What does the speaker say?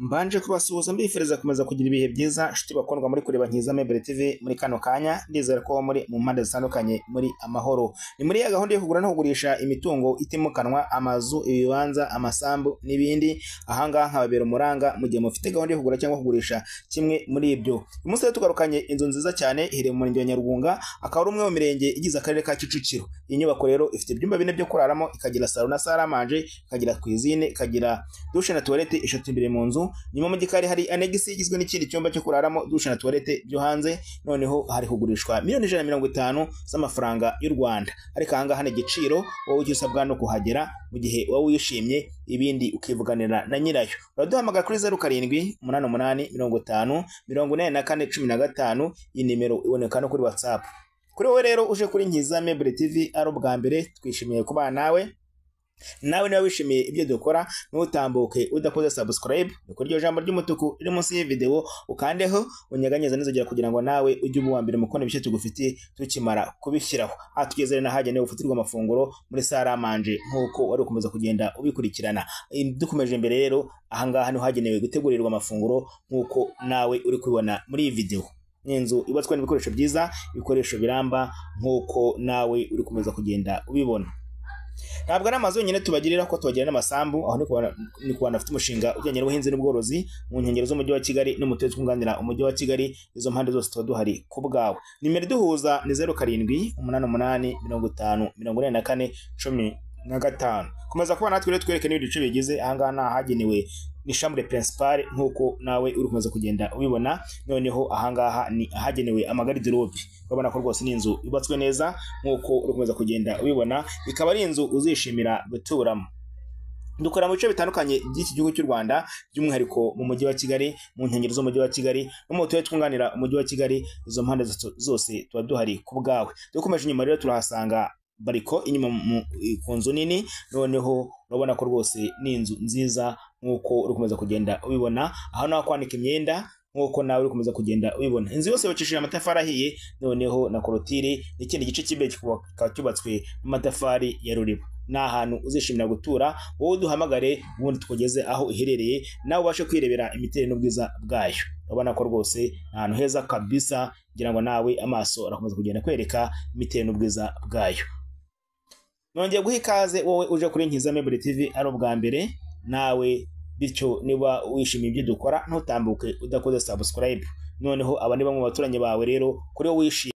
Mbanje kubasuhuza mbifuriza kumeza kugira ibihe byiza nshuti bakundwa muri kureba Nkiza Mebere TV muri kano kanya ndizera ko muri mu mpande zitandukanye muri amahoro ni muri ya gahunda yo kugura no kugurisha imitungo itimukanwa amazu ibibanza amasambu n'ibindi ahangaha nkababera umuranga mu gihe mufite gahunda yo kugura cyangwa kugurisha kimwe muri ibyo uyu munsi tugarukanye inzu nziza cyane iherereye mu murenge wa Nyarugunga akaba ari umwe mu mirenge igize akarere ka Kicukiro iyi nyubako rero ifite ibyumba bine byo kuraramo ikagira salon na salle à manger ikagira cuisine ikagira douche na toilette eshatu imbere mu nzu nyuma mu gikari hari anegisi igizwe n'ikindi cyumba cyo kuraramo dusha na tuwarete byo hanze noneho hari kugurishwa miliyoni ijana na mirongo itanu z'amafaranga y'u Rwanda ariko aha ni igiciro wowe ujya usabwa no kuhagera mu gihe wowe wishimye ibindi ukivuganira na nyirayo uraduhamagara kuri zeru karindwi umunani umunani mirongo itanu mirongo inani na kane cumi na gatanu iyi nimero iboneka no kuri watsapu kuri wowe rero uje kuri nkiza mebure tivi ari ubwa mbere twishimiye kuba nawe nawe niba wishimiye ibyo dukora ntutambuke udakoze subscribe dukora iryo jambo ry'umutuku riri munsi y'ividewo ukandeho unyeganyeza n'inzogera kugira ngo nawe ujye uba uwa mbere mu kubona ibishya tugufitiye tukimara kubishyiraho aha tugeze rero n'ahagenewe gufatirwa amafunguro muri saramanje nk'uko wari ukomeza kugenda ubikurikirana dukomeje imbere rero aha ngaha niho hagenewe gutegurirwa amafunguro nk'uko nawe uri kubibona muri iyi videwo ni inzu yubatswe n'ibikoresho byiza ibikoresho biramba nk'uko nawe uri kumeza kugenda ubibona ntabwo ari amazu yonyine tubagirira ko tubagira n'amasambu aho ni ku bantu bafite umushinga ujyanye n'ubuhinzi n'ubworozi mu nkengero z'umujyi wa kigali n'umuturage twunganira umujyi wa kigali izo mpande zose tuba duhari ku bwawe nimero iduhuza ni zeru karindwi umunani umunani mirongo itanu mirongo ine na kane cumi na gatanu komeza kuba natwe rero twereke n'ibice bigize ahangaha ni ahagenewe ni chambre principale nk'uko nawe uri kumaze kugenda ubibona noneho ahangaha ni ahagenewe amagaridirobe urabona ko rwose ni inzu yubatswe neza nk'uko uri kumaze kugenda ubibona ikaba ari inzu uzishimira guturamo dukora mu bice bitandukanye by'iki gihugu cy'u Rwanda by'umwihariko mu mujyi wa Kigali mu nkengero z'umujyi wa Kigali no mu turere twunganira umujyi wa Kigali izo mpande zose tuba duhari ku bwawe dukomeje inyuma rero turahasanga bariko inyuma ku nzu nini noneho urabona ko rwose ni inzu nziza nk'uko uri kugenda ubibona aho nawe kwanika imyenda nk'uko nawe uri kumeza kugenda ubibona inzu yose yubakishije amatafari ahiye noneho na korotire n'ikindi gice cy'imbere kikaba cyubatswe n'amatafari ya ruriba ni ahantu uzishimira gutura wowe duhamagare ubundi tukugeze aho iherereye nawe ubashe kwirebera imiterere n'ubwiza bwayo urabona ko rwose ni ahantu heza kabisa ngira ngo nawe amaso arakomeza kugenda kwereka imiterere n'ubwiza bwayo nongeye guha ikaze wowe uje kuri nkizamebure tv ari ubwa mbere nawe bityo niba wishimiye ibyo dukora ntutambuke udakoze subscribe noneho aba ni bamwe mu baturanyi bawe rero kuri wowe wishimiye